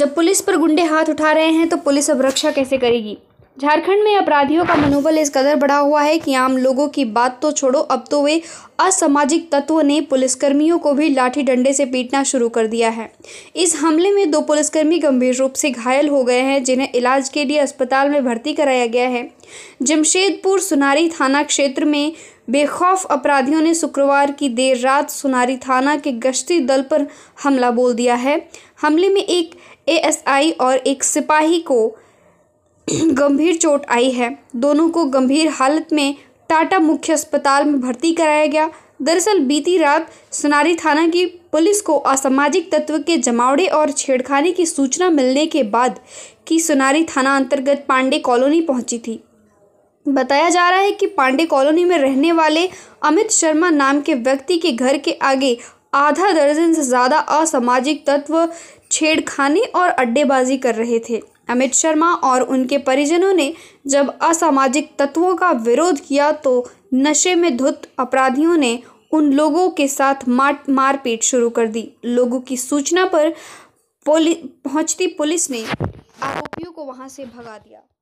जब पुलिस पर गुंडे हाथ उठा रहे हैं तो पुलिस अब रक्षा कैसे करेगी झारखंड में अपराधियों का मनोबल इस कदर बढ़ा हुआ है कि आम लोगों की बात तो छोड़ो अब तो वे असामाजिक तत्व ने पुलिसकर्मियों को भी लाठी डंडे से पीटना शुरू कर दिया है इस हमले में दो पुलिसकर्मी गंभीर रूप से घायल हो गए हैं जिन्हें इलाज के लिए अस्पताल में भर्ती कराया गया है जमशेदपुर सुनारी थाना क्षेत्र में बेखौफ अपराधियों ने शुक्रवार की देर रात सुनारी थाना के गश्ती दल पर हमला बोल दिया है हमले में एक एएसआई और एक सिपाही को गंभीर चोट आई है दोनों को गंभीर हालत में टाटा मुख्य अस्पताल में भर्ती कराया गया दरअसल बीती रात सुनारी थाना की पुलिस को असामाजिक तत्व के जमावड़े और छेड़खानी की सूचना मिलने के बाद की सुनारी थाना अंतर्गत पांडे कॉलोनी पहुंची थी बताया जा रहा है कि पांडे कॉलोनी में रहने वाले अमित शर्मा नाम के व्यक्ति के घर के आगे आधा दर्जन से ज़्यादा असामाजिक तत्व छेड़खानी और अड्डेबाजी कर रहे थे अमित शर्मा और उनके परिजनों ने जब असामाजिक तत्वों का विरोध किया तो नशे में धुत अपराधियों ने उन लोगों के साथ मार मारपीट शुरू कर दी लोगों की सूचना पर पुलिस पहुंचती पुलिस ने आरोपियों को वहां से भगा दिया